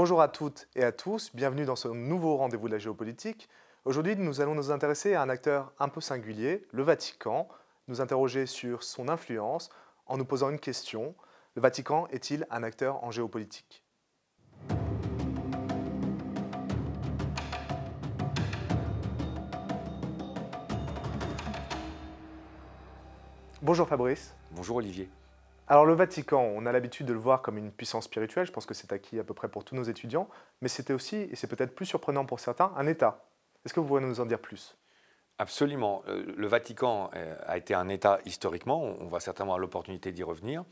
Bonjour à toutes et à tous, bienvenue dans ce nouveau rendez-vous de la géopolitique. Aujourd'hui, nous allons nous intéresser à un acteur un peu singulier, le Vatican, nous interroger sur son influence en nous posant une question. Le Vatican est-il un acteur en géopolitique Bonjour Fabrice. Bonjour Olivier. Alors le Vatican, on a l'habitude de le voir comme une puissance spirituelle, je pense que c'est acquis à peu près pour tous nos étudiants, mais c'était aussi, et c'est peut-être plus surprenant pour certains, un État. Est-ce que vous pouvez nous en dire plus Absolument. Euh, le Vatican euh, a été un État historiquement, on va certainement avoir l'opportunité d'y revenir.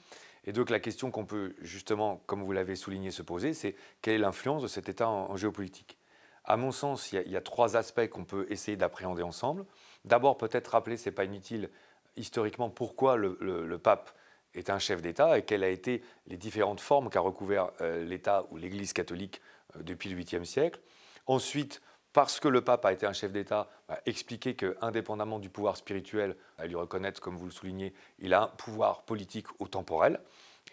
Et donc la question qu'on peut justement, comme vous l'avez souligné, se poser, c'est quelle est l'influence de cet État en, géopolitique À mon sens, il y, a, trois aspects qu'on peut essayer d'appréhender ensemble. D'abord, peut-être rappeler, ce n'est pas inutile, historiquement, pourquoi le pape est un chef d'État et quelles a été les différentes formes qu'a recouvert euh, l'État ou l'Église catholique euh, depuis le 8e siècle. Ensuite, parce que le pape a été un chef d'État, bah, expliquer que, indépendamment du pouvoir spirituel, à lui reconnaître, comme vous le soulignez, il a un pouvoir politique ou temporel,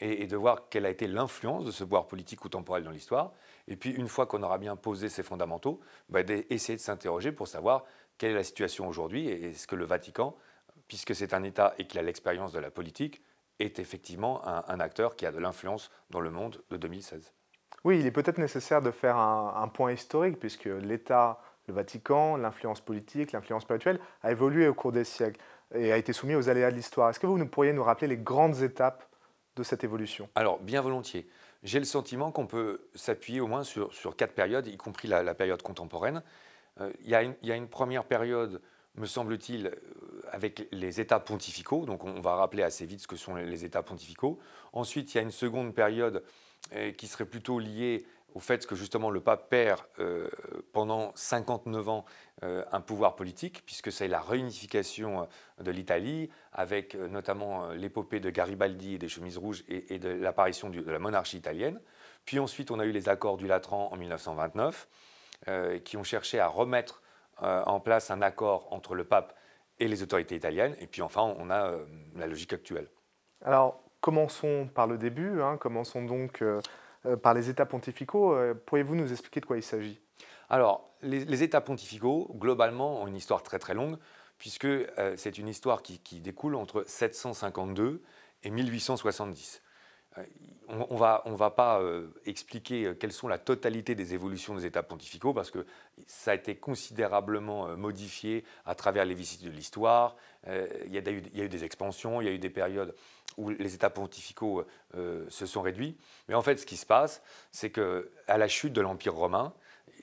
et, de voir quelle a été l'influence de ce pouvoir politique ou temporel dans l'histoire. Et puis, une fois qu'on aura bien posé ces fondamentaux, bah, essayer d'essayer de s'interroger pour savoir quelle est la situation aujourd'hui et, est ce que le Vatican, puisque c'est un État et qu'il a l'expérience de la politique, est effectivement un, acteur qui a de l'influence dans le monde de 2016. Oui, il est peut-être nécessaire de faire un, point historique, puisque l'État, le Vatican, l'influence politique, l'influence spirituelle a évolué au cours des siècles et a été soumis aux aléas de l'histoire. Est-ce que vous pourriez nous rappeler les grandes étapes de cette évolution Alors, bien volontiers. J'ai le sentiment qu'on peut s'appuyer au moins sur, quatre périodes, y compris la, période contemporaine. Euh, il y, a une première période me semble-t-il, euh, avec les États pontificaux. Donc on va rappeler assez vite ce que sont les États pontificaux. Ensuite, il y a une seconde période euh, qui serait plutôt liée au fait que justement le pape perd euh, pendant 59 ans un pouvoir politique, puisque c'est la réunification de l'Italie, avec notamment l'épopée de Garibaldi et des chemises rouges et, et de l'apparition de la monarchie italienne. Puis ensuite, on a eu les accords du Latran en 1929, qui ont cherché à remettre euh, en place un accord entre le pape et les autorités italiennes. Et puis enfin, on a euh, la logique actuelle. Alors, commençons par le début. Hein. commençons donc euh, par les États pontificaux. Pourriez-vous nous expliquer de quoi il s'agit Alors, les, États pontificaux, globalement, ont une histoire très très longue, puisque c'est une histoire qui, qui, découle entre 752 et 1870. Euh, on ne va pas euh, expliquer euh, quelles sont la totalité des évolutions des États pontificaux parce que ça a été considérablement modifié à travers les visites de l'histoire. il, y a eu, des expansions, il y a eu des périodes où les États pontificaux se sont réduits. Mais en fait, ce qui se passe, c'est que à la chute de l'Empire romain,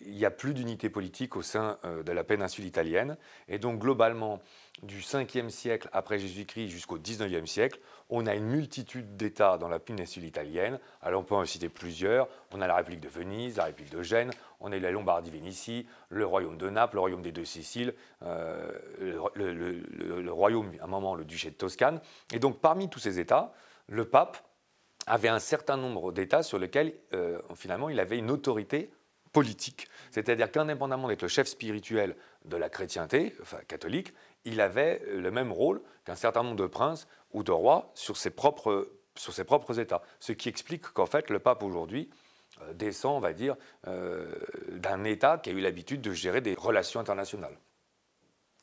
il n'y a plus d'unité politique au sein euh, de la péninsule italienne. Et donc, globalement, du 5e siècle après Jésus-Christ jusqu'au 19e siècle, on a une multitude d'États dans la péninsule italienne. Alors, on peut en citer plusieurs. On a la République de Venise, la République de Gênes, on a la Lombardie-Vénitie, le Royaume de Naples, le Royaume des Deux-Siciles, euh, le, Royaume, à un moment, le Duché de Toscane. Et donc, parmi tous ces États, le pape avait un certain nombre d'États sur lesquels, euh, finalement, il avait une autorité politique. C'est-à-dire qu'indépendamment d'être le chef spirituel de la chrétienté, catholique, il avait le même rôle qu'un certain nombre de princes ou de rois sur ses propres, États. Ce qui explique qu'en fait, le pape aujourd'hui euh, descend, on va dire, euh, d'un État qui a eu l'habitude de gérer des relations internationales.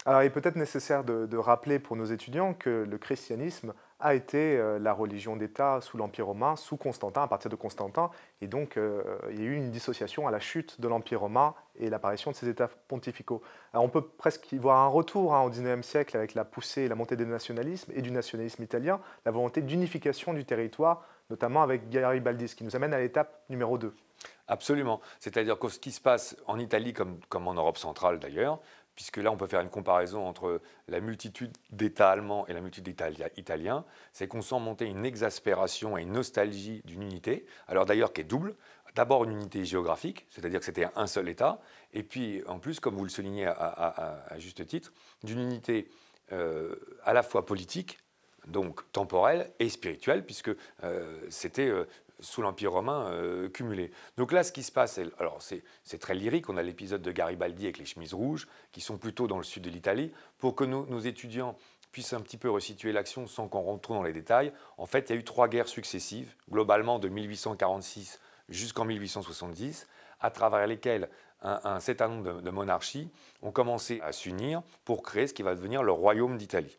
Alors il est peut-être nécessaire de rappeler pour nos étudiants que le christianisme a été euh, la religion d'État sous l'Empire romain, sous Constantin, à partir de Constantin. Et donc, euh, il y a eu une dissociation à la chute de l'Empire romain et l'apparition de ces États pontificaux. on peut presque y voir un retour hein, au XIXe siècle avec la poussée et la montée des nationalismes et du nationalisme italien, la volonté d'unification du territoire, notamment avec Garibaldi, ce qui nous amène à l'étape numéro 2. Absolument. C'est-à-dire que ce qui se passe en Italie, comme en Europe centrale d'ailleurs, puisque là, on peut faire une comparaison entre la multitude d'États allemands et la multitude d'États italiens, c'est qu'on sent monter une exaspération et une nostalgie d'une unité, alors d'ailleurs qui est double. D'abord une unité géographique, c'est-à-dire que c'était un seul État, et puis en plus, comme vous le soulignez à, juste titre, d'une unité euh, à la fois politique, donc temporelle et spirituelle, puisque euh, c'était euh, sous l'Empire romain euh, cumulé. Donc là, ce qui se passe, alors c'est très lyrique, on a l'épisode de Garibaldi avec les chemises rouges, qui sont plutôt dans le sud de l'Italie, pour que nos, étudiants puissent un petit peu resituer l'action sans qu'on rentre trop dans les détails. En fait, il y a eu trois guerres successives, globalement de 1846 jusqu'en 1870, à travers lesquelles un, certain nombre de monarchies ont commencé à s'unir pour créer ce qui va devenir le royaume d'Italie.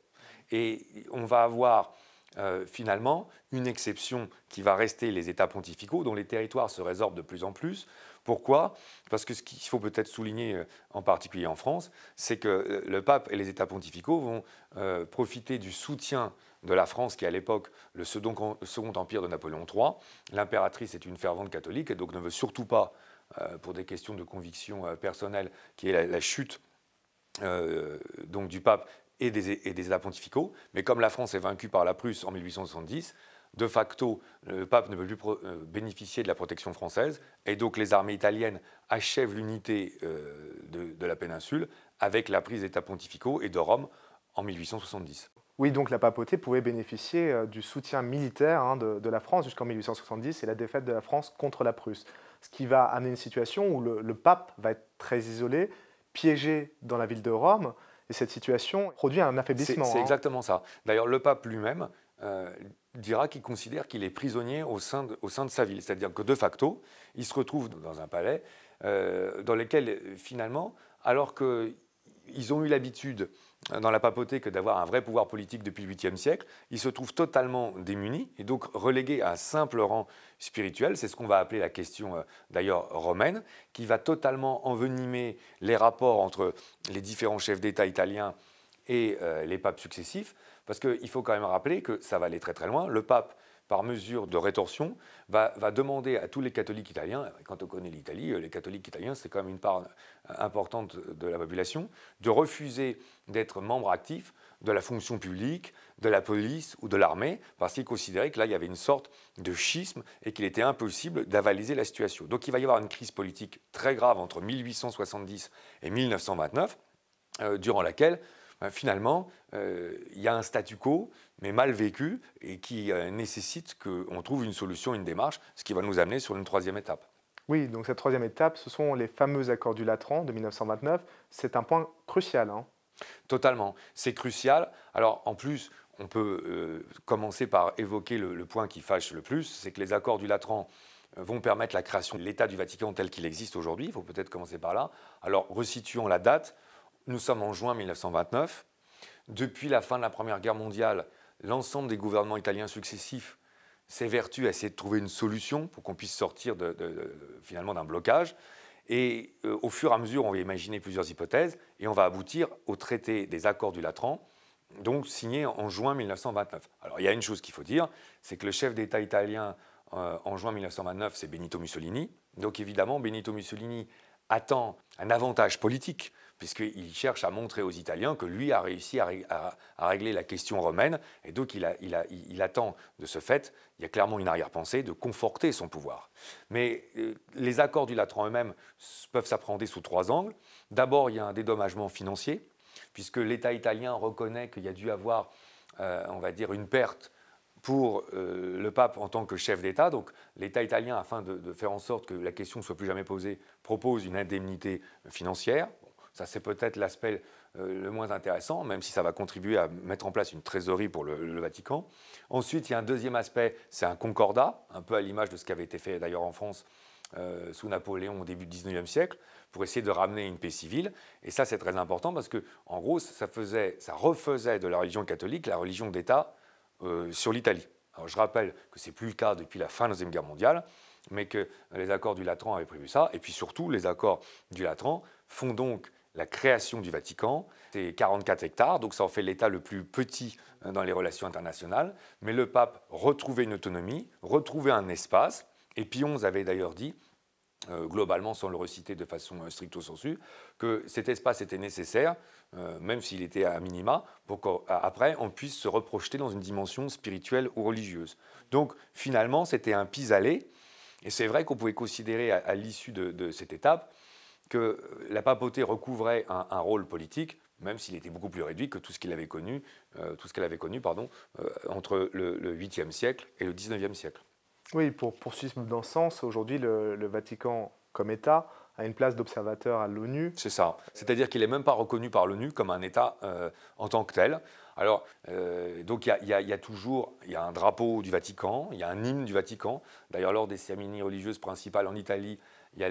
Et on va avoir euh, finalement une exception qui va rester les États pontificaux, dont les territoires se résorbent de plus en plus. Pourquoi Parce que ce qu'il faut peut-être souligner, euh, en particulier en France, c'est que euh, le pape et les États pontificaux vont profiter du soutien de la France, qui est à l'époque le second, empire de Napoléon III. L'impératrice est une fervente catholique et donc ne veut surtout pas, pour des questions de conviction personnelle, qui est la, la chute donc du pape et des, États pontificaux. Mais comme la France est vaincue par la Prusse en 1870, de facto, le pape ne peut plus euh, bénéficier de la protection française, et donc les armées italiennes achèvent l'unité euh, de, la péninsule avec la prise d'États pontificaux et de Rome en 1870. Oui, donc la papauté pouvait bénéficier euh, du soutien militaire hein, de, la France jusqu'en 1870 et la défaite de la France contre la Prusse, ce qui va amener une situation où le pape va être très isolé, piégé dans la ville de Rome, et cette situation produit un affaiblissement. C'est hein. exactement ça. D'ailleurs, le pape lui-même euh, dira qu'il considère qu'il est prisonnier au sein de, sa ville. C'est-à-dire que de facto, il se retrouve dans un palais euh, dans lequel, finalement, alors qu'ils ont eu l'habitude euh, dans la papauté que d'avoir un vrai pouvoir politique depuis le 8e siècle. il se trouve totalement démuni, et donc relégué à un simple rang spirituel. C'est ce qu'on va appeler la question euh, d'ailleurs romaine, qui va totalement envenimer les rapports entre les différents chefs d'État italiens et euh, les papes successifs. Parce qu'il faut quand même rappeler que ça va aller très très loin. Le pape par mesure de rétorsion, va, demander à tous les catholiques italiens, quand on connaît l'Italie, euh, les catholiques italiens, c'est quand même une part euh, importante de la population, de refuser d'être membre actif de la fonction publique, de la police ou de l'armée, parce qu'ils considéraient que là, il y avait une sorte de schisme et qu'il était impossible d'avaliser la situation. Donc il va y avoir une crise politique très grave entre 1870 et 1929, euh, durant laquelle euh, finalement, euh, il y a un statu quo, mais mal vécu, et qui euh, nécessite qu'on trouve une solution, une démarche, ce qui va nous amener sur une troisième étape. Oui, donc cette troisième étape, ce sont les fameux accords du Latran de 1929. C'est un point crucial. Hein. Totalement, c'est crucial. Alors en plus, on peut commencer par évoquer le, le, point qui fâche le plus, c'est que les accords du Latran vont permettre la création de l'État du Vatican tel qu'il existe aujourd'hui. Il faut peut-être commencer par là. Alors resituons la date. Nous sommes en juin 1929. Depuis la fin de la Première Guerre mondiale, l'ensemble des gouvernements italiens successifs s'évertuent à essayer de trouver une solution pour qu'on puisse sortir finalement d'un blocage. Et euh, au fur et à mesure, on va imaginer plusieurs hypothèses et on va aboutir au traité des accords du Latran, donc signé en juin 1929. Alors il y a une chose qu'il faut dire, c'est que le chef d'État italien euh, en juin 1929, c'est Benito Mussolini. Donc évidemment, Benito Mussolini attend un avantage politique, puisqu'il cherche à montrer aux Italiens que lui a réussi à, régler la question romaine, et donc il, attend de ce fait, il y a clairement une arrière-pensée, de conforter son pouvoir. Mais euh, les accords du Latran eux-mêmes peuvent s'appréhender sous trois angles. D'abord, il y a un dédommagement financier, puisque l'État italien reconnaît qu'il y a dû avoir, euh, on va dire, une perte pour euh, le pape en tant que chef d'État. Donc l'État italien, afin de, faire en sorte que la question ne soit plus jamais posée, propose une indemnité financière. ça, c'est peut-être l'aspect euh, le moins intéressant, même si ça va contribuer à mettre en place une trésorerie pour le, Vatican. Ensuite, il y a un deuxième aspect, c'est un concordat, un peu à l'image de ce qui avait été fait d'ailleurs en France euh, sous Napoléon au début du XIXe siècle, pour essayer de ramener une paix civile. Et ça, c'est très important parce que, en gros, ça refaisait de la religion catholique la religion d'État euh, sur l'Italie. je rappelle que ce n'est plus le cas depuis la fin de la Deuxième Guerre mondiale, mais que les accords du Latran avaient prévu ça. Et puis surtout, les accords du Latran font donc la création du Vatican. C'est 44 hectares, donc ça en fait l'État le plus petit euh, dans les relations internationales. Mais le pape retrouvait une autonomie, retrouvait un espace. Et puis avait d'ailleurs dit euh, globalement, sans le reciter de façon euh, stricto sensu, que cet espace était nécessaire, euh, même s'il était à minima, pour qu'après, on puisse se reprojeter dans une dimension spirituelle ou religieuse. Donc, finalement, c'était un pis-aller, et c'est vrai qu'on pouvait considérer à, l'issue de, cette étape que la papauté recouvrait un, rôle politique, même s'il était beaucoup plus réduit que tout ce qu'elle avait connu, tout ce qu'elle avait connu pardon, entre le, le 8e siècle et le 19e siècle. Oui, pour poursuivre dans ce sens, aujourd'hui, le, Vatican, comme État, a une place d'observateur à l'ONU. C'est ça. C'est-à-dire qu'il n'est même pas reconnu par l'ONU comme un État euh, en tant que tel. Alors, euh, donc il y, a toujours y a un drapeau du Vatican, il y a un hymne du Vatican. D'ailleurs, lors des cérémonies religieuses principales en Italie, il y,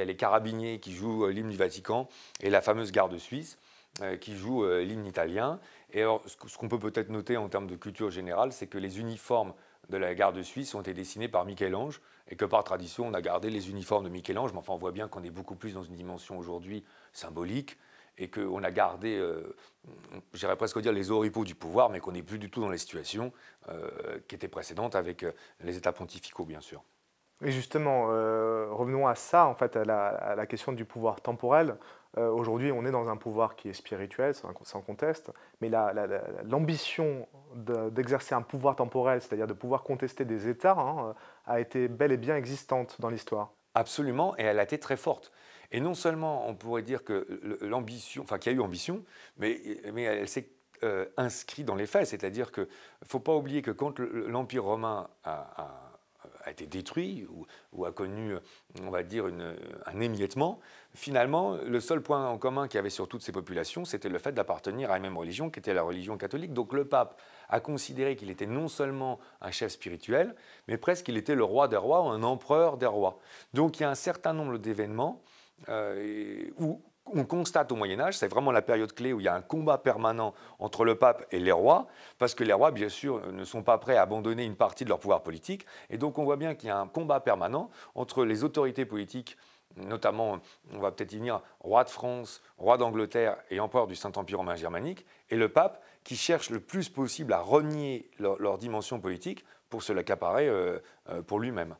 a les carabiniers qui jouent euh, l'hymne du Vatican et la fameuse garde suisse qui joue l'hymne italien. Et alors, ce qu'on peut peut-être noter en termes de culture générale, c'est que les uniformes de la Garde Suisse ont été dessinés par Michel-Ange et que par tradition, on a gardé les uniformes de Michel-Ange. Mais enfin, on voit bien qu'on est beaucoup plus dans une dimension aujourd'hui symbolique et qu'on a gardé, euh, j'irais presque dire, les oripeaux du pouvoir, mais qu'on n'est plus du tout dans les situations euh, qui étaient précédentes avec euh, les États pontificaux, bien sûr. Et justement, revenons à ça, en fait, à la question du pouvoir temporel. Euh, aujourd'hui, on est dans un pouvoir qui est spirituel, sans conteste, mais l'ambition d'exercer un pouvoir temporel, c'est-à-dire de pouvoir contester des États, hein, a été bel et bien existante dans l'histoire. Absolument, et elle a été très forte. Et non seulement on pourrait dire que l'ambition, enfin qu'il y a eu ambition, mais, elle s'est euh, inscrite dans les faits. C'est-à-dire qu'il ne faut pas oublier que quand l'Empire romain a a été détruit ou, a connu, on va dire, un émiettement, finalement, le seul point en commun qu'il y avait sur toutes ces populations, c'était le fait d'appartenir à la même religion qui était la religion catholique. Donc le pape a considéré qu'il était non seulement un chef spirituel, mais presque qu'il était le roi des rois ou un empereur des rois. Donc il y a un certain nombre d'événements euh, où on constate au Moyen Âge, c'est vraiment la période clé où il y a un combat permanent entre le pape et les rois, parce que les rois, bien sûr, ne sont pas prêts à abandonner une partie de leur pouvoir politique. Et donc on voit bien qu'il y a un combat permanent entre les autorités politiques, notamment, on va peut-être y venir, roi de France, roi d'Angleterre et empereur du Saint-Empire romain germanique, et le pape qui cherche le plus possible à renier leur, dimension politique pour se l'accaparer euh, euh, pour lui-même.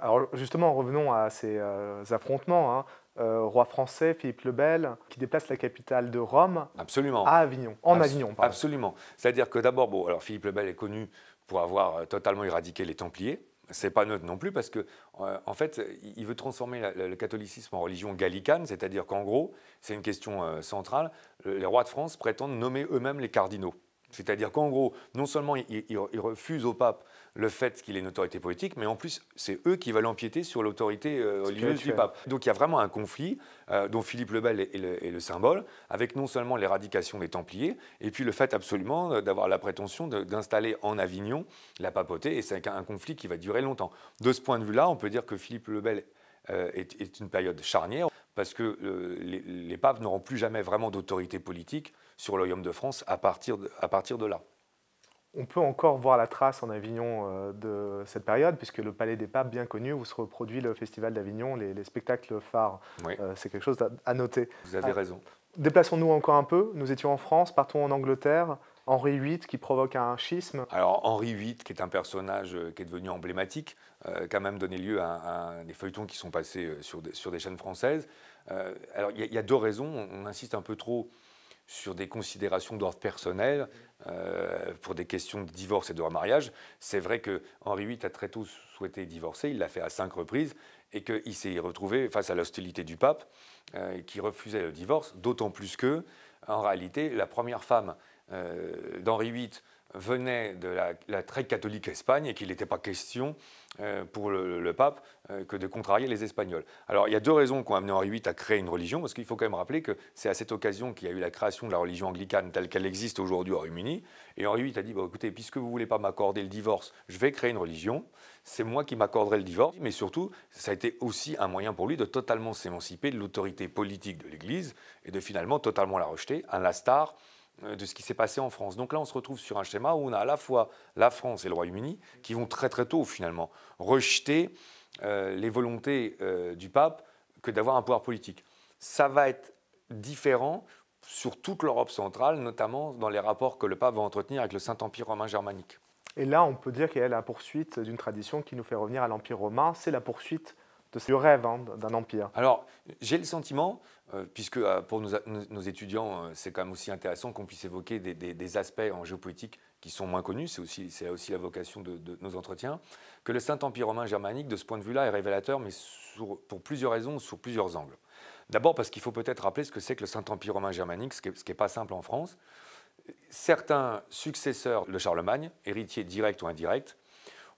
Alors justement, revenons à ces euh, affrontements. Hein. Euh, roi français, Philippe le Bel, qui déplace la capitale de Rome Absolument. à Avignon, en Avignon. Absolument. C'est-à-dire que d'abord, alors Philippe le Bel est connu pour avoir euh, totalement éradiqué les Templiers. C'est pas neutre non plus parce que, euh, en fait, il veut transformer le catholicisme en religion gallicane, c'est-à-dire qu'en gros, c'est une question centrale. Les rois de France prétendent nommer eux-mêmes les cardinaux. C'est-à-dire qu'en gros, non seulement ils, refusent au pape le fait qu'il ait une autorité politique, mais en plus, c'est eux qui veulent empiéter sur l'autorité euh, du pape. Donc il y a vraiment un conflit euh, dont Philippe le Bel est, le, symbole, avec non seulement l'éradication des Templiers, et puis le fait absolument euh, d'avoir la prétention d'installer en Avignon la papauté, et c'est un, conflit qui va durer longtemps. De ce point de vue-là, on peut dire que Philippe le Bel est, une période charnière, parce que les, papes n'auront plus jamais vraiment d'autorité politique sur le royaume de France à partir de là. On peut encore voir la trace en Avignon euh, de cette période, puisque le Palais des Papes, bien connu, où se reproduit le Festival d'Avignon, les, spectacles phares. Euh, c'est quelque chose à noter. Vous avez euh, raison. Déplaçons-nous encore un peu. Nous étions en France, partons en Angleterre. Henri VIII qui provoque un schisme. Alors Henri VIII, qui est un personnage qui est devenu emblématique, quand qui même donné lieu à, des feuilletons qui sont passés sur des, chaînes françaises. alors il y, a deux raisons. on, insiste un peu trop sur des considérations d'ordre personnel. Euh, pour des questions de divorce et de remariage. C'est vrai que Henri VIII a très tôt souhaité divorcer, il l'a fait à cinq reprises, et qu'il s'est retrouvé face à l'hostilité du pape, euh, qui refusait le divorce, d'autant plus que, en réalité, la première femme euh, d'Henri VIII venait de la, très catholique Espagne et qu'il n'était pas question euh, pour le, pape euh, que de contrarier les Espagnols. Alors il y a deux raisons qui ont amené Henri VIII à créer une religion, parce qu'il faut quand même rappeler que c'est à cette occasion qu'il y a eu la création de la religion anglicane telle qu'elle existe aujourd'hui au Royaume-Uni. Et Henri VIII a dit, écoutez, puisque vous voulez pas m'accorder le divorce, je vais créer une religion, c'est moi qui m'accorderai le divorce. Mais surtout, ça a été aussi un moyen pour lui de totalement s'émanciper de l'autorité politique de l'Église et de finalement totalement la rejeter, un la star euh, de ce qui s'est passé en France. Donc là, on se retrouve sur un schéma où on a à la fois la France et le Royaume-Uni qui vont très très tôt, finalement, rejeter euh, les volontés euh, du pape que d'avoir un pouvoir politique. Ça va être différent sur toute l'Europe centrale, notamment dans les rapports que le pape va entretenir avec le Saint-Empire romain germanique. Et là, on peut dire qu'il y a la poursuite d'une tradition qui nous fait revenir à l'Empire romain, c'est la poursuite de rêve d'un empire. Alors, j'ai le sentiment, euh, puisque euh, pour nos, étudiants, euh, c'est quand même aussi intéressant qu'on puisse évoquer des, aspects en géopolitique qui sont moins connus, c'est aussi, aussi la vocation de, nos entretiens, que le Saint-Empire romain germanique, de ce point de vue-là, est révélateur, mais pour plusieurs raisons, sur plusieurs angles. D'abord parce qu'il faut peut-être rappeler ce que c'est que le Saint-Empire romain germanique, ce qui n'est pas simple en France. Certains successeurs de Charlemagne, héritiers directs ou indirects,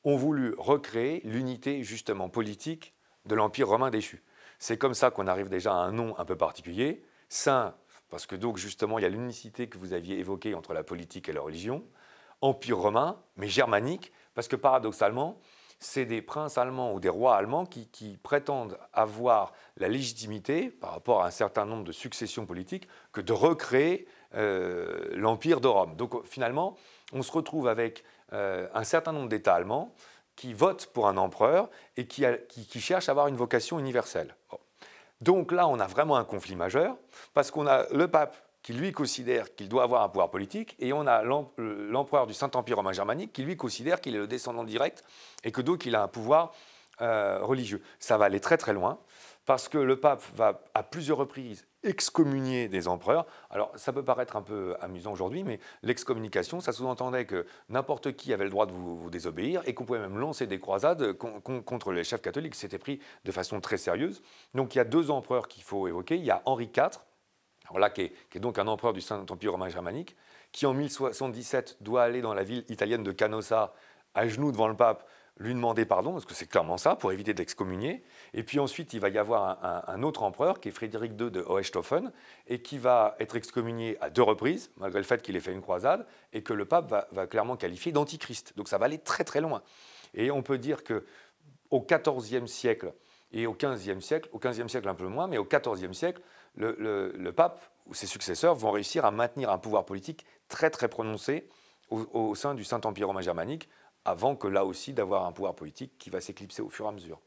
ont voulu recréer l'unité justement politique de l'Empire romain déchu. C'est comme ça qu'on arrive déjà à un nom un peu particulier, saint, parce que donc justement il y a l'unicité que vous aviez évoquée entre la politique et la religion, Empire romain, mais germanique, parce que paradoxalement, c'est des princes allemands ou des rois allemands qui, prétendent avoir la légitimité, par rapport à un certain nombre de successions politiques, que de recréer euh, l'Empire de Rome. Donc finalement, on se retrouve avec euh, un certain nombre d'États allemands qui vote pour un empereur et qui, cherche à avoir une vocation universelle. Donc là, on a vraiment un conflit majeur, parce qu'on a le pape qui lui considère qu'il doit avoir un pouvoir politique, et on a l'empereur du Saint-Empire romain germanique qui lui considère qu'il est le descendant direct et que donc il a un pouvoir euh, religieux. Ça va aller très très loin, parce que le pape va à plusieurs reprises excommunier des empereurs. Alors ça peut paraître un peu amusant aujourd'hui, mais l'excommunication, ça sous-entendait que n'importe qui avait le droit de vous, désobéir et qu'on pouvait même lancer des croisades contre les chefs catholiques. C'était pris de façon très sérieuse. Donc il y a deux empereurs qu'il faut évoquer. Il y a Henri IV, qui, est, qui est donc un empereur du Saint-Empire romain germanique, qui en 1077 doit aller dans la ville italienne de Canossa à genoux devant le pape lui demander pardon, parce que c'est clairement ça, pour éviter d'excommunier. Et puis ensuite, il va y avoir un, autre empereur, qui est Frédéric II de Hohenstaufen, et qui va être excommunié à deux reprises, malgré le fait qu'il ait fait une croisade, et que le pape va, clairement qualifier d'antichrist. Donc ça va aller très très loin. Et on peut dire que au XIVe siècle et au XVe siècle, au XVe siècle un peu moins, mais au XIVe siècle, le, pape ou ses successeurs vont réussir à maintenir un pouvoir politique très très prononcé au sein du Saint-Empire romain germanique, avant que là aussi d'avoir un pouvoir politique qui va s'éclipser au fur et à mesure.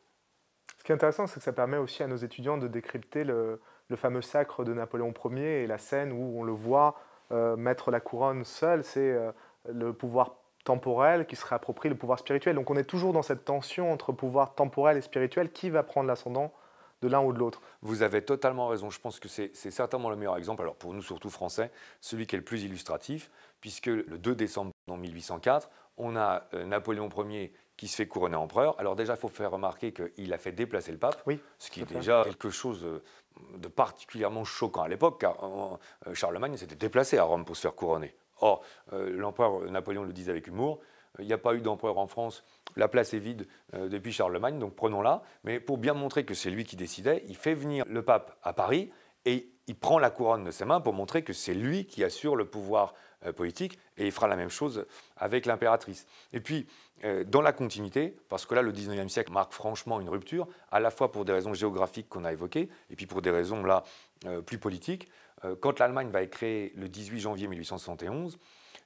Ce qui est intéressant, c'est que ça permet aussi à nos étudiants de décrypter le, fameux sacre de Napoléon Ier et la scène où on le voit euh, mettre la couronne seul, c'est euh, le pouvoir temporel qui se réapproprie le pouvoir spirituel. Donc on est toujours dans cette tension entre pouvoir temporel et spirituel, qui va prendre l'ascendant de l'un ou de l'autre. Vous avez totalement raison. Je pense que c'est certainement le meilleur exemple, alors pour nous surtout français, celui qui est le plus illustratif, puisque le 2 décembre 1804, on a euh, Napoléon Ier qui se fait couronner empereur. Alors déjà, il faut faire remarquer qu'il a fait déplacer le pape, ce qui est déjà quelque chose euh, de particulièrement choquant à l'époque, car euh, Charlemagne s'était déplacé à Rome pour se faire couronner. Or, l'empereur Napoléon le disait avec humour, il n'y a pas eu d'empereur en France, la place est vide depuis Charlemagne, donc prenons-la. Mais pour bien montrer que c'est lui qui décidait, il fait venir le pape à Paris et il prend la couronne de ses mains pour montrer que c'est lui qui assure le pouvoir euh, politique, et il fera la même chose avec l'impératrice. Et puis, euh, dans la continuité, parce que là, le 19e siècle marque franchement une rupture, à la fois pour des raisons géographiques qu'on a évoquées, et puis pour des raisons, là, euh, plus politiques. Quand l'Allemagne va être créée le 18 janvier 1871,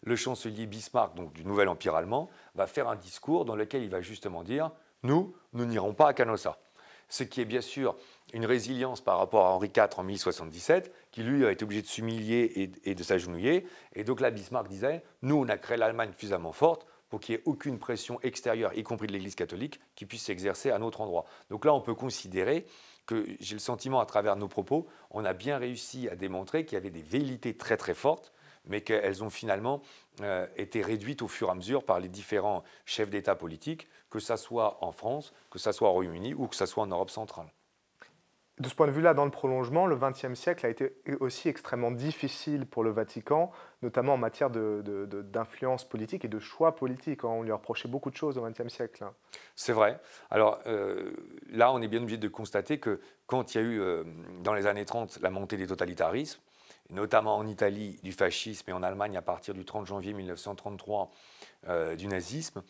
le chancelier Bismarck, donc du nouvel empire allemand, va faire un discours dans lequel il va justement dire Nous, nous n'irons pas à Canossa. Ce qui est bien sûr une résilience par rapport à Henri IV en 1077, qui lui a été obligé de s'humilier et, de s'agenouiller. Et donc là, Bismarck disait, nous, on a créé l'Allemagne suffisamment forte pour qu'il n'y ait aucune pression extérieure, y compris de l'Église catholique, qui puisse s'exercer à notre endroit. Donc là, on peut considérer que j'ai le sentiment, à travers nos propos, on a bien réussi à démontrer qu'il y avait des vérités très très fortes, mais qu'elles ont finalement euh, été réduites au fur et à mesure par les différents chefs d'État politiques, que ce soit en France, que ce soit au Royaume-Uni ou que ce soit en Europe centrale de ce point de vue-là, dans le prolongement, le XXe siècle a été aussi extrêmement difficile pour le Vatican, notamment en matière d'influence politique et de choix politique. Hein. On lui reprochait beaucoup de choses au XXe siècle. Hein. C'est vrai. Alors euh, là, on est bien obligé de constater que quand il y a eu, euh, dans les années 30, la montée des totalitarismes, notamment en Italie du fascisme et en Allemagne à partir du 30 janvier 1933 euh, du nazisme,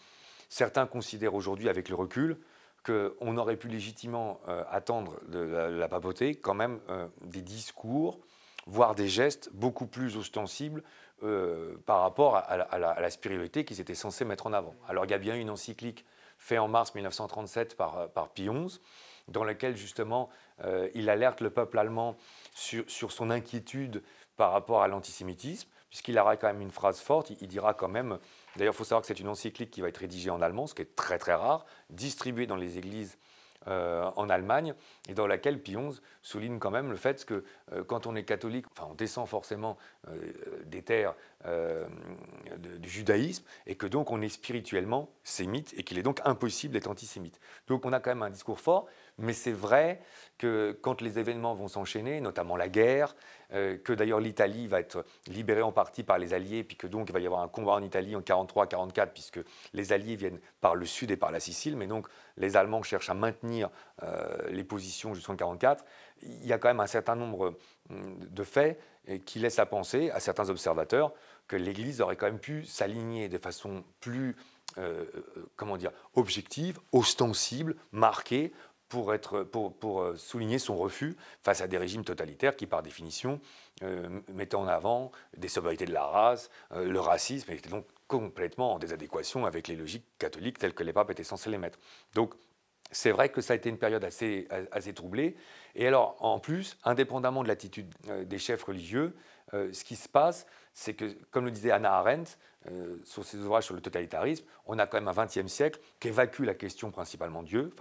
certains considèrent aujourd'hui, avec le recul, qu'on aurait pu légitimement euh, attendre de la, papauté quand même euh, des discours, voire des gestes beaucoup plus ostensibles euh, par rapport à, la, à, spiritualité qu'ils étaient censés mettre en avant. Alors il y a bien une encyclique faite en mars 1937 par, par XI, dans laquelle justement il alerte le peuple allemand sur, son inquiétude par rapport à l'antisémitisme, puisqu'il aura quand même une phrase forte, il dira quand même D'ailleurs, il faut savoir que c'est une encyclique qui va être rédigée en allemand, ce qui est très très rare, distribuée dans les églises euh, en Allemagne, et dans laquelle Pie XI souligne quand même le fait que euh, quand on est catholique, enfin, on descend forcément euh, des terres du judaïsme, et que donc on est spirituellement sémite, et qu'il est donc impossible d'être antisémite. Donc on a quand même un discours fort, mais c'est vrai que quand les événements vont s'enchaîner, notamment la guerre, euh, que d'ailleurs l'Italie va être libérée en partie par les Alliés, puis que donc il va y avoir un combat en Italie en 1943-1944, puisque les Alliés viennent par le sud et par la Sicile, mais donc les Allemands cherchent à maintenir euh, les positions jusqu'en 1944, Il y a quand même un certain nombre mm, de faits qui laissent à penser à certains observateurs que l'Église aurait quand même pu s'aligner de façon plus euh, comment dire, objective, ostensible, marquée pour, euh, souligner son refus face à des régimes totalitaires qui, par définition, euh, mettaient en avant des sobriétés de la race, euh, le racisme, et étaient donc complètement en désadéquation avec les logiques catholiques telles que les papes étaient censés les mettre. Donc, c'est vrai que ça a été une période assez troublée. Et alors, en plus, indépendamment de l'attitude des chefs religieux, euh, ce qui se passe, c'est que, comme le disait Anna Arendt, euh, sur ses ouvrages sur le totalitarisme, on a quand même un XXe siècle qui évacue la question principalement Dieu.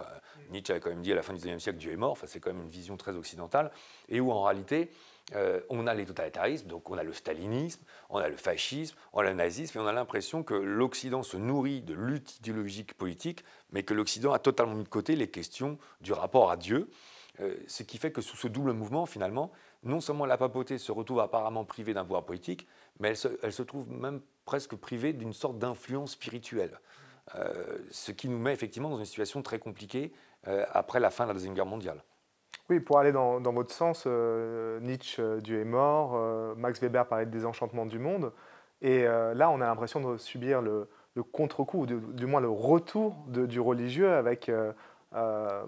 Nietzsche avait quand même dit à la fin du XIXe siècle Dieu est mort, c'est quand même une vision très occidentale, et où en réalité euh, on a les totalitarismes, donc on a le stalinisme, on a le fascisme, on a le nazisme, et on a l'impression que l'Occident se nourrit de lutte idéologiques politiques, mais que l'Occident a totalement mis de côté les questions du rapport à Dieu. Euh, ce qui fait que sous ce double mouvement, finalement, non seulement la papauté se retrouve apparemment privée d'un pouvoir politique, mais elle se, trouve même presque privée d'une sorte d'influence spirituelle. Euh, ce qui nous met effectivement dans une situation très compliquée euh, après la fin de la Deuxième Guerre mondiale. Oui, pour aller dans, votre sens, Nietzsche, Dieu est mort, Max Weber parlait de désenchantement du monde, et là on a l'impression de subir le, contre-coup, ou du, moins le retour du religieux avec euh,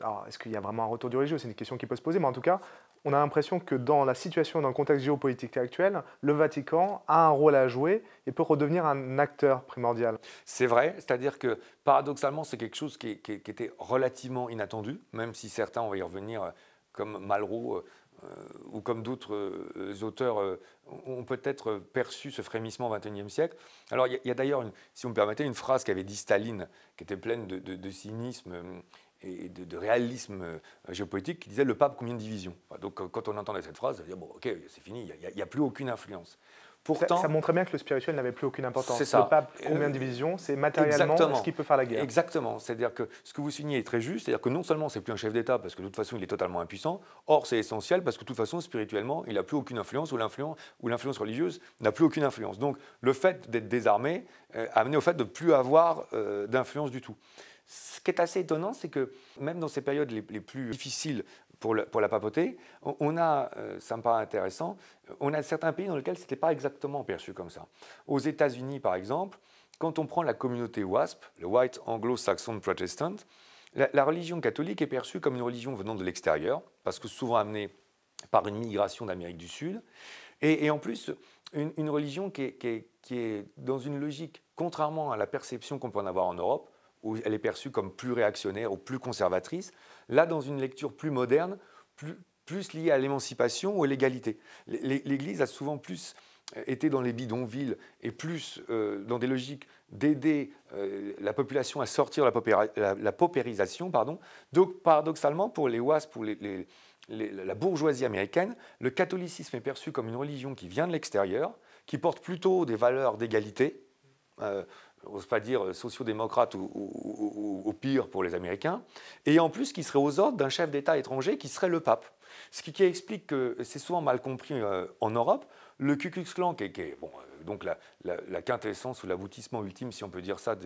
alors, est-ce qu'il y a vraiment un retour du religieux C'est une question qui peut se poser, mais en tout cas, on a l'impression que dans la situation, dans le contexte géopolitique actuel, le Vatican a un rôle à jouer et peut redevenir un acteur primordial. C'est vrai, c'est-à-dire que paradoxalement, c'est quelque chose qui, qui, était relativement inattendu, même si certains, on va y revenir, euh, comme Malraux, euh, euh, ou comme d'autres euh, auteurs euh, ont peut-être perçu ce frémissement au XXIe siècle. Alors il y a, d'ailleurs, si vous me permettez, une phrase qu'avait dit Staline, qui était pleine de, cynisme et de, réalisme géopolitique, qui disait le pape combien de divisions. Donc quand on entendait cette phrase, on disait bon ok c'est fini, il n'y a, plus aucune influence ça, montrait bien que le spirituel n'avait plus aucune importance. C'est ça. combien de euh, divisions C'est matériellement ce qui peut faire la guerre. Exactement. C'est-à-dire que ce que vous signez est très juste. C'est-à-dire que non seulement c'est plus un chef d'État parce que de toute façon il est totalement impuissant. Or c'est essentiel parce que de toute façon spirituellement il n'a plus aucune influence ou l'influence ou l'influence religieuse n'a plus aucune influence. Donc le fait d'être désarmé euh, a amené au fait de plus avoir euh, d'influence du tout. Ce qui est assez étonnant, c'est que même dans ces périodes les, les plus difficiles pour, la papauté, on, a, euh, ça me paraît intéressant, euh, on a certains pays dans lesquels ce n'était pas exactement perçu comme ça. Aux États-Unis, par exemple, quand on prend la communauté WASP, le White Anglo-Saxon Protestant, la, religion catholique est perçue comme une religion venant de l'extérieur, parce que souvent amenée par une migration d'Amérique du Sud, et, en plus, une, religion qui est dans une logique, contrairement à la perception qu'on peut en avoir en Europe, où elle est perçue comme plus réactionnaire ou plus conservatrice, là dans une lecture plus moderne, plus, liée à l'émancipation ou à l'égalité. L'Église a souvent plus euh, été dans les bidonvilles et plus euh, dans des logiques d'aider euh, la population à sortir de la, la, paupérisation. Pardon. Donc paradoxalement, pour les OAS, pour la bourgeoisie américaine, le catholicisme est perçu comme une religion qui vient de l'extérieur, qui porte plutôt des valeurs d'égalité, n'ose pas dire sociodémocrate ou, ou, pire pour les Américains, et en plus qui serait aux ordres d'un chef d'État étranger qui serait le pape. Ce qui, explique que c'est souvent mal compris euh, en Europe. Le Ku Klux Klan, qui est, euh, donc la, quintessence ou l'aboutissement ultime, si on peut dire ça,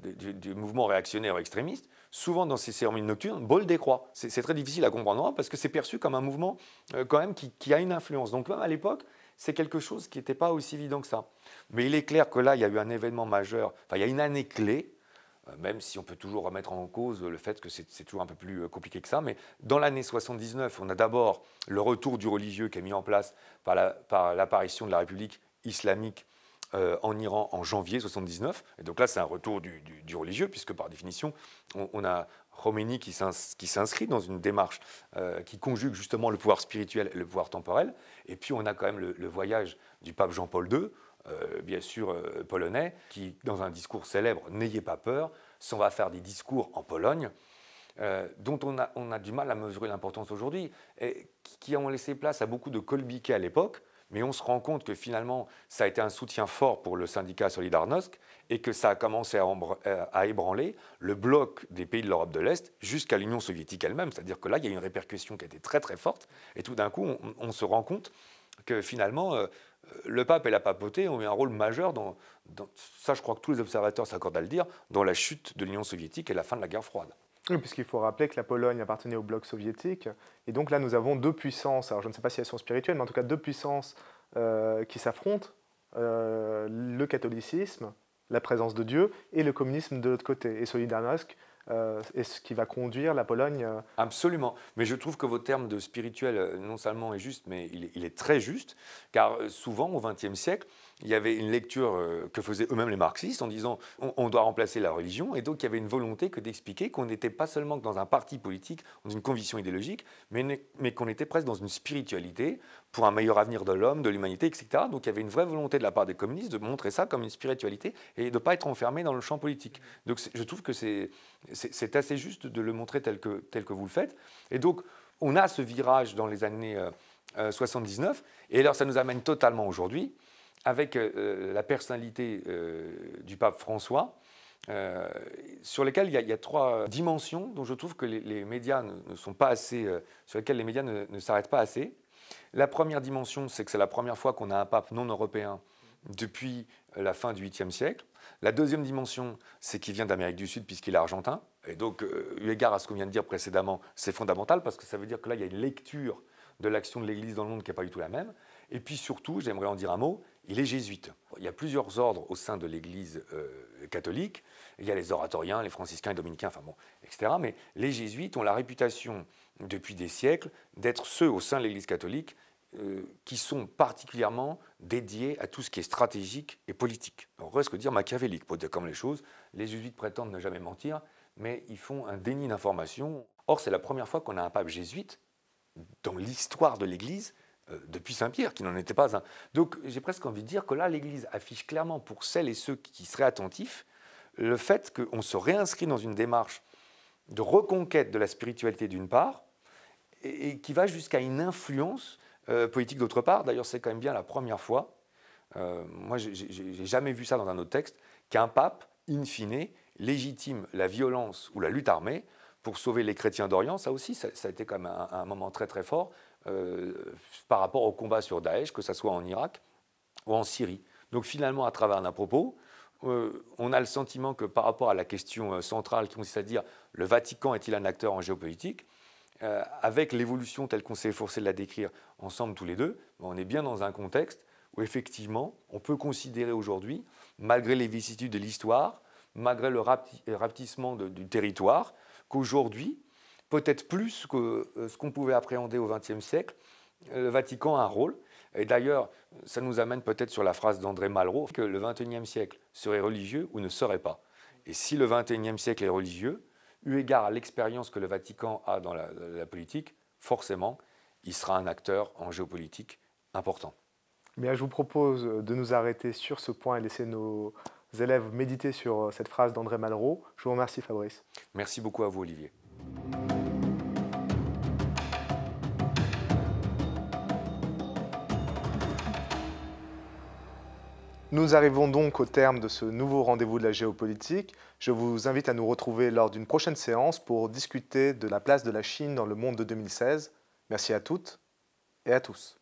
du, mouvement réactionnaire extrémiste, souvent dans ces cérémonies nocturnes, bol décroît. C'est très difficile à comprendre en Europe parce que c'est perçu comme un mouvement euh, quand même qui, qui, a une influence. Donc même à l'époque, c'est quelque chose qui n'était pas aussi évident que ça. Mais il est clair que là, il y a eu un événement majeur, enfin, il y a une année clé, euh, même si on peut toujours remettre en cause le fait que c'est toujours un peu plus euh, compliqué que ça, mais dans l'année 79, on a d'abord le retour du religieux qui est mis en place par l'apparition de la République islamique euh, en Iran en janvier 79. Et donc là, c'est un retour du, religieux, puisque par définition, on a Khomeini qui s'inscrit dans une démarche euh, qui conjugue justement le pouvoir spirituel et le pouvoir temporel. Et puis on a quand même le, voyage du pape Jean-Paul II, euh, bien sûr euh, polonais, qui dans un discours célèbre N'ayez pas peur, s'en va faire des discours en Pologne, dont on a, du mal à mesurer l'importance aujourd'hui, et qui, ont laissé place à beaucoup de colbiquets à l'époque, mais on se rend compte que finalement, ça a été un soutien fort pour le syndicat Solidarnosc et que ça a commencé euh, à, ébranler le bloc des pays de l'Europe de l'Est jusqu'à l'Union soviétique elle-même. C'est-à-dire que là, il y a une répercussion qui a été très très forte. Et tout d'un coup, on, se rend compte que finalement, euh, le pape et la papauté ont eu un rôle majeur dans ça je crois que tous les observateurs s'accordent à le dire, dans la chute de l'Union soviétique et la fin de la guerre froide puisqu'il faut rappeler que la Pologne appartenait au bloc soviétique. Et donc là, nous avons deux puissances, alors je ne sais pas si elles sont spirituelles, mais en tout cas deux puissances euh, qui s'affrontent, euh, le catholicisme, la présence de Dieu, et le communisme de l'autre côté. Et Solidarnosc euh, et ce qui va conduire la Pologne. Euh, Absolument. Mais je trouve que vos termes de spirituel, euh, non seulement est juste, mais il, est très juste, car souvent au XXe siècle, il y avait une lecture que faisaient eux-mêmes les marxistes en disant on, doit remplacer la religion, et donc il y avait une volonté que d'expliquer qu'on n'était pas seulement dans un parti politique, dans une conviction idéologique, mais, mais qu'on était presque dans une spiritualité pour un meilleur avenir de l'homme, de l'humanité, etc. Donc il y avait une vraie volonté de la part des communistes de montrer ça comme une spiritualité et de ne pas être enfermé dans le champ politique. Donc je trouve que c'est c'est assez juste de le montrer tel que, tel que vous le faites. Et donc, on a ce virage dans les années 79, euh, euh, et alors ça nous amène totalement aujourd'hui avec euh, la personnalité du pape François, sur lesquelles il y, a trois dimensions dont je trouve que les, médias ne, sont pas assez, sur lesquelles les médias ne, ne s'arrêtent pas assez. La première dimension, c'est que c'est la première fois qu'on a un pape non européen depuis la fin du 8e siècle. La deuxième dimension, c'est qu'il vient d'Amérique du Sud puisqu'il est argentin. Et donc, euh, eu égard à ce qu'on vient de dire précédemment, c'est fondamental parce que ça veut dire que là, il y a une lecture de l'action de l'Église dans le monde qui n'est pas du tout la même. Et puis surtout, j'aimerais en dire un mot, il est jésuite. Il y a plusieurs ordres au sein de l'Église euh, catholique. Il y a les oratoriens, les franciscains, les dominicains, enfin bon, etc. Mais les jésuites ont la réputation depuis des siècles d'être ceux au sein de l'Église catholique euh, qui sont particulièrement dédiés à tout ce qui est stratégique et politique. On pourrait presque dire machiavélique, pour dire comme les choses. Les jésuites prétendent ne jamais mentir, mais ils font un déni d'information. Or, c'est la première fois qu'on a un pape jésuite dans l'histoire de l'Église euh, depuis Saint-Pierre, qui n'en était pas un. Donc j'ai presque envie de dire que là, l'Église affiche clairement pour celles et ceux qui seraient attentifs le fait qu'on se réinscrit dans une démarche de reconquête de la spiritualité d'une part, et qui va jusqu'à une influence euh, politique d'autre part. D'ailleurs, c'est quand même bien la première fois, euh, moi j'ai jamais vu ça dans un autre texte, qu'un pape, in fine, légitime la violence ou la lutte armée pour sauver les chrétiens d'Orient. Ça aussi, ça, a été quand même un, moment très très fort euh, par rapport au combat sur Daesh, que ce soit en Irak ou en Syrie. Donc finalement, à travers un propos, euh, on a le sentiment que par rapport à la question centrale qui consiste à dire le Vatican est-il un acteur en géopolitique, euh, avec l'évolution telle qu'on s'est efforcé de la décrire ensemble tous les deux, ben, on est bien dans un contexte où effectivement, on peut considérer aujourd'hui, malgré les vicissitudes de l'histoire, malgré le euh, rapetissement du territoire, qu'aujourd'hui, peut-être plus que euh, ce qu'on pouvait appréhender au XXe siècle, le Vatican a un rôle. Et d'ailleurs, ça nous amène peut-être sur la phrase d'André Malraux, que le XXIe siècle serait religieux ou ne serait pas. Et si le XXIe siècle est religieux, eu égard à l'expérience que le Vatican a dans la, politique, forcément, il sera un acteur en géopolitique important. Mais je vous propose de nous arrêter sur ce point et laisser nos élèves méditer sur euh, cette phrase d'André Malraux. Je vous remercie, Fabrice. Merci beaucoup à vous, Olivier. Nous arrivons donc au terme de ce nouveau rendez-vous de la géopolitique. Je vous invite à nous retrouver lors d'une prochaine séance pour discuter de la place de la Chine dans le monde de 2016. Merci à toutes et à tous.